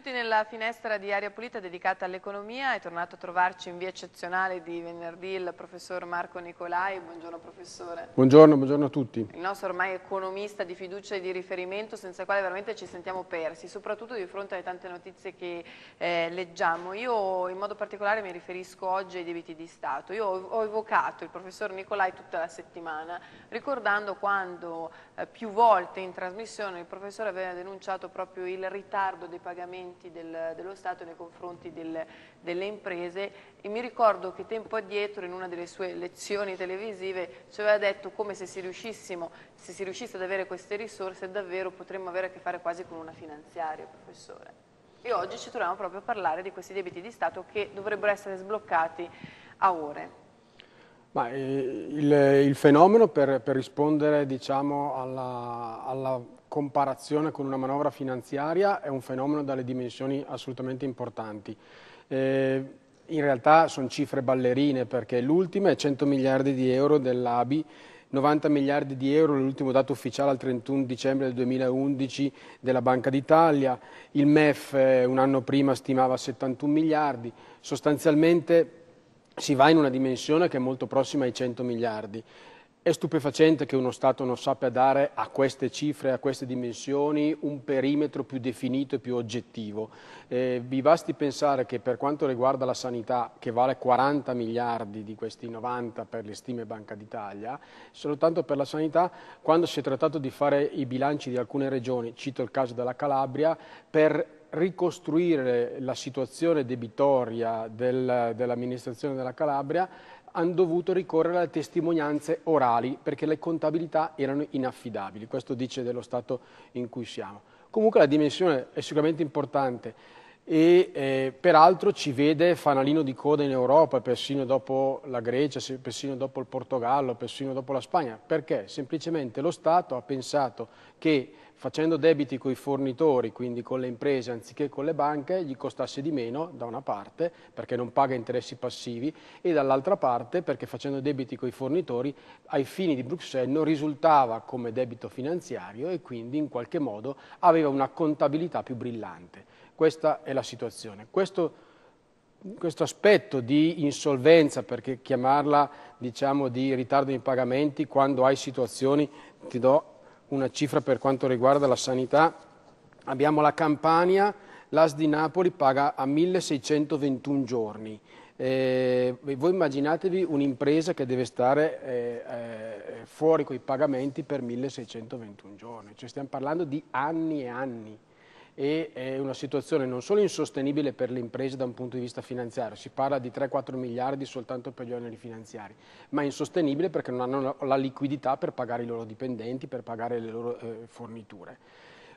Benvenuti nella finestra di Aria Pulita dedicata all'economia. È tornato a trovarci in via eccezionale di venerdì il professor Marco Nicolai. Buongiorno professore. Buongiorno, buongiorno a tutti. Il nostro ormai economista di fiducia e di riferimento senza il quale veramente ci sentiamo persi, soprattutto di fronte alle tante notizie che eh, leggiamo. Io in modo particolare mi riferisco oggi ai debiti di Stato. Io ho, ho evocato il professor Nicolai tutta la settimana ricordando quando eh, più volte in trasmissione il professore aveva denunciato proprio il ritardo dei pagamenti atteggiamenti del, dello Stato nei confronti del, delle imprese e mi ricordo che tempo addietro in una delle sue lezioni televisive ci aveva detto come se si, se si riuscisse ad avere queste risorse davvero potremmo avere a che fare quasi con una finanziaria, professore. E oggi ci troviamo proprio a parlare di questi debiti di Stato che dovrebbero essere sbloccati a ore. Ma eh, il, il fenomeno per, per rispondere diciamo, alla, alla comparazione con una manovra finanziaria è un fenomeno dalle dimensioni assolutamente importanti. Eh, in realtà sono cifre ballerine perché l'ultima è 100 miliardi di euro dell'ABI 90 miliardi di euro, l'ultimo dato ufficiale al 31 dicembre del 2011 della Banca d'Italia, il MEF eh, un anno prima stimava 71 miliardi, sostanzialmente si va in una dimensione che è molto prossima ai 100 miliardi. È stupefacente che uno Stato non sappia dare a queste cifre, a queste dimensioni, un perimetro più definito e più oggettivo. Eh, vi basti pensare che per quanto riguarda la sanità, che vale 40 miliardi di questi 90 per le stime Banca d'Italia, soltanto per la sanità, quando si è trattato di fare i bilanci di alcune regioni, cito il caso della Calabria, per ricostruire la situazione debitoria del, dell'amministrazione della Calabria, hanno dovuto ricorrere alle testimonianze orali perché le contabilità erano inaffidabili. Questo dice dello stato in cui siamo. Comunque la dimensione è sicuramente importante e eh, peraltro ci vede fanalino di coda in Europa, persino dopo la Grecia, persino dopo il Portogallo, persino dopo la Spagna, perché semplicemente lo Stato ha pensato che facendo debiti con i fornitori, quindi con le imprese anziché con le banche, gli costasse di meno da una parte perché non paga interessi passivi e dall'altra parte perché facendo debiti con i fornitori ai fini di Bruxelles non risultava come debito finanziario e quindi in qualche modo aveva una contabilità più brillante. Questa è la situazione. Questo questo aspetto di insolvenza, perché chiamarla diciamo, di ritardo in pagamenti quando hai situazioni, ti do una cifra per quanto riguarda la sanità, abbiamo la Campania, l'AS di Napoli paga a 1621 giorni. Eh, voi immaginatevi un'impresa che deve stare eh, eh, fuori con i pagamenti per 1621 giorni, cioè stiamo parlando di anni e anni e è una situazione non solo insostenibile per le imprese da un punto di vista finanziario, si parla di 3-4 miliardi soltanto per gli oneri finanziari, ma insostenibile perché non hanno la liquidità per pagare i loro dipendenti, per pagare le loro eh, forniture.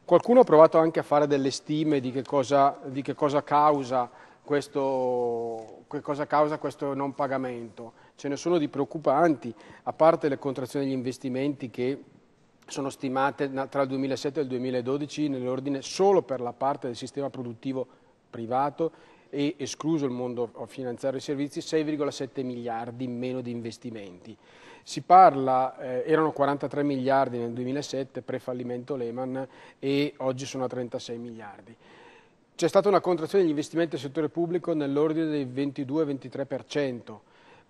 Qualcuno ha provato anche a fare delle stime di che cosa, di che cosa, causa, questo, che cosa causa questo non pagamento. Ce ne sono di preoccupanti, a parte le contrazioni degli investimenti che sono stimate tra il 2007 e il 2012 nell'ordine solo per la parte del sistema produttivo privato e escluso il mondo finanziario e servizi 6,7 miliardi in meno di investimenti. Si parla, eh, erano 43 miliardi nel 2007 pre-fallimento Lehman e oggi sono a 36 miliardi. C'è stata una contrazione degli investimenti nel settore pubblico nell'ordine del 22-23%,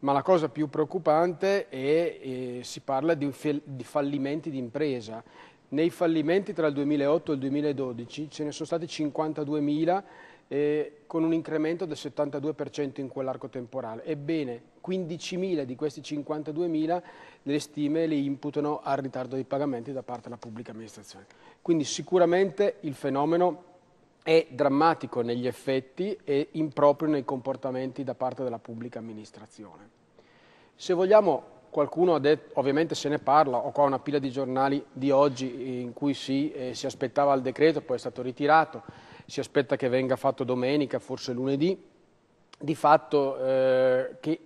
ma la cosa più preoccupante è che eh, si parla di, di fallimenti di impresa. Nei fallimenti tra il 2008 e il 2012 ce ne sono stati 52.000 eh, con un incremento del 72% in quell'arco temporale. Ebbene, 15.000 di questi 52.000 le stime le imputano al ritardo dei pagamenti da parte della pubblica amministrazione. Quindi sicuramente il fenomeno è drammatico negli effetti e improprio nei comportamenti da parte della pubblica amministrazione. Se vogliamo, qualcuno ha detto, ovviamente se ne parla, ho qua una pila di giornali di oggi in cui si, eh, si aspettava il decreto, poi è stato ritirato, si aspetta che venga fatto domenica, forse lunedì, di fatto eh, che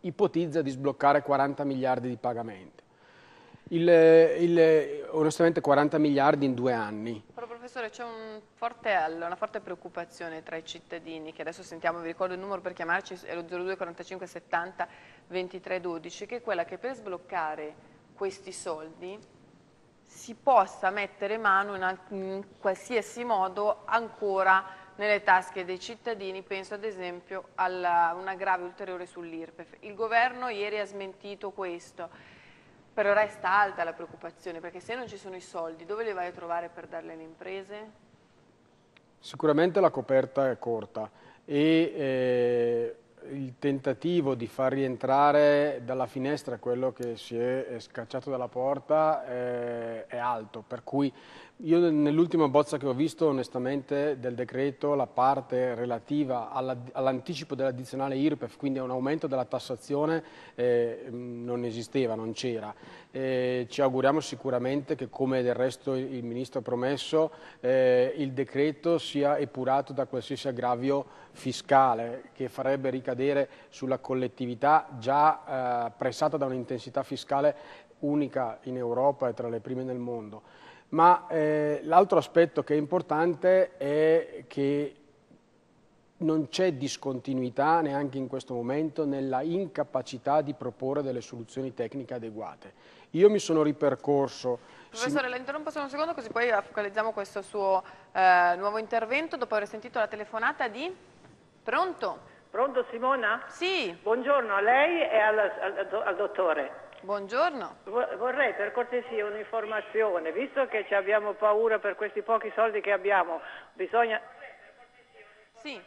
ipotizza di sbloccare 40 miliardi di pagamenti. Il, il, onestamente 40 miliardi in due anni. Professore, c'è un una forte preoccupazione tra i cittadini, che adesso sentiamo, vi ricordo il numero per chiamarci, è lo 024570 2312, che è quella che per sbloccare questi soldi si possa mettere mano in, in qualsiasi modo ancora nelle tasche dei cittadini, penso ad esempio a una grave ulteriore sull'IRPEF. Il governo ieri ha smentito questo, però resta alta la preoccupazione, perché se non ci sono i soldi, dove li vai a trovare per darle alle imprese? Sicuramente la coperta è corta e eh, il tentativo di far rientrare dalla finestra quello che si è scacciato dalla porta eh, è alto, per cui io nell'ultima bozza che ho visto, onestamente, del decreto, la parte relativa all'anticipo dell'addizionale IRPEF, quindi a un aumento della tassazione, eh, non esisteva, non c'era. ci auguriamo sicuramente che, come del resto il Ministro ha promesso, eh, il decreto sia epurato da qualsiasi aggravio fiscale che farebbe ricadere sulla collettività già eh, pressata da un'intensità fiscale unica in Europa e tra le prime nel mondo. Ma eh, l'altro aspetto che è importante è che non c'è discontinuità neanche in questo momento nella incapacità di proporre delle soluzioni tecniche adeguate. Io mi sono ripercorso... Professore, la interrompo solo un secondo così poi focalizziamo questo suo eh, nuovo intervento dopo aver sentito la telefonata di... Pronto? Pronto Simona? Sì. Buongiorno a lei e al, al, al dottore. Buongiorno. Vorrei per cortesia un'informazione, visto che abbiamo paura per questi pochi soldi che abbiamo, bisogna... Sì,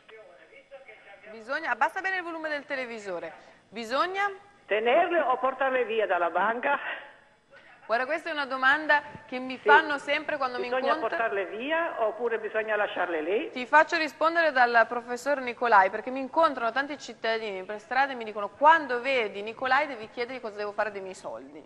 bisogna... abbassa bene il volume del televisore. Bisogna... Tenerle o portarle via dalla banca? Guarda, questa è una domanda che mi sì. fanno sempre quando bisogna mi incontro. Bisogna portarle via oppure bisogna lasciarle lì? Ti faccio rispondere dal professor Nicolai, perché mi incontrano tanti cittadini per strada e mi dicono quando vedi Nicolai devi chiedergli cosa devo fare dei miei soldi.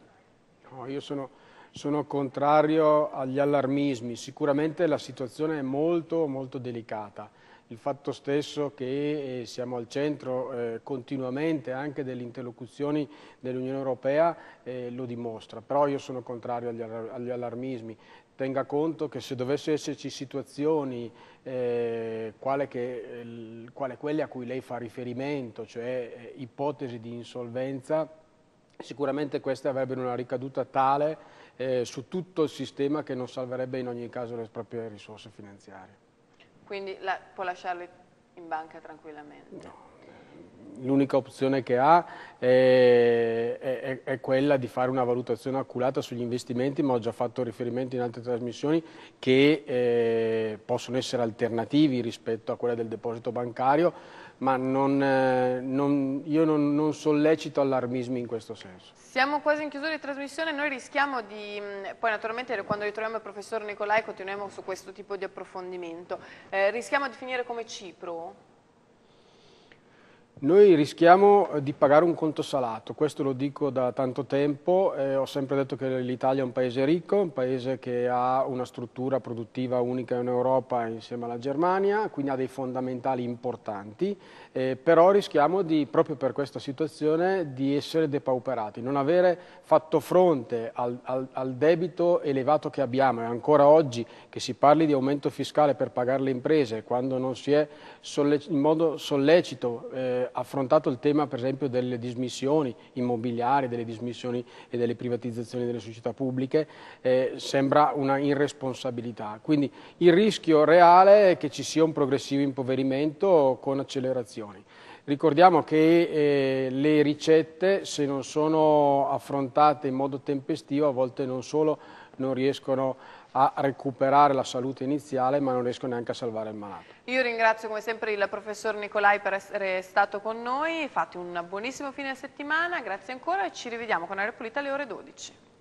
No, io sono, sono contrario agli allarmismi, sicuramente la situazione è molto, molto delicata il fatto stesso che eh, siamo al centro eh, continuamente anche delle interlocuzioni dell'Unione Europea eh, lo dimostra, però io sono contrario agli, agli, allarmismi. Tenga conto che se dovesse esserci situazioni eh, quale, che, eh, quale quelle a cui lei fa riferimento, cioè eh, ipotesi di insolvenza, sicuramente queste avrebbero una ricaduta tale su tutto il sistema che non salverebbe in ogni caso le proprie risorse finanziarie. Quindi la, può lasciarli in banca tranquillamente? No. L'unica opzione che ha è, è, è, quella di fare una valutazione accurata sugli investimenti, ma ho già fatto riferimento in altre trasmissioni che eh, possono essere alternativi rispetto a quella del deposito bancario, ma non, eh, non, io non, non, sollecito allarmismi in questo senso. Siamo quasi in chiusura di trasmissione, noi rischiamo di, mm, poi naturalmente quando ritroviamo il professor Nicolai continuiamo su questo tipo di approfondimento, eh, rischiamo di finire come Cipro? Noi rischiamo eh, di pagare un conto salato, questo lo dico da tanto tempo, eh, ho sempre detto che l'Italia è un paese ricco, un paese che ha una struttura produttiva unica in Europa insieme alla Germania, quindi ha dei fondamentali importanti, eh, però rischiamo di, proprio per questa situazione di essere depauperati, non avere fatto fronte al, al, al debito elevato che abbiamo e ancora oggi che si parli di aumento fiscale per pagare le imprese quando non si è in modo sollecito eh, eh, affrontato il tema per esempio delle dismissioni immobiliari, delle dismissioni e delle privatizzazioni delle società pubbliche, eh, sembra una irresponsabilità. Quindi il rischio reale è che ci sia un progressivo impoverimento con accelerazioni. Ricordiamo che eh, le ricette, se non sono affrontate in modo tempestivo, a volte non solo non riescono a a recuperare la salute iniziale ma non riesco neanche a salvare il malato. Io ringrazio come sempre il professor Nicolai per essere stato con noi, fate un buonissimo fine settimana, grazie ancora e ci rivediamo con Aria Pulita alle ore 12.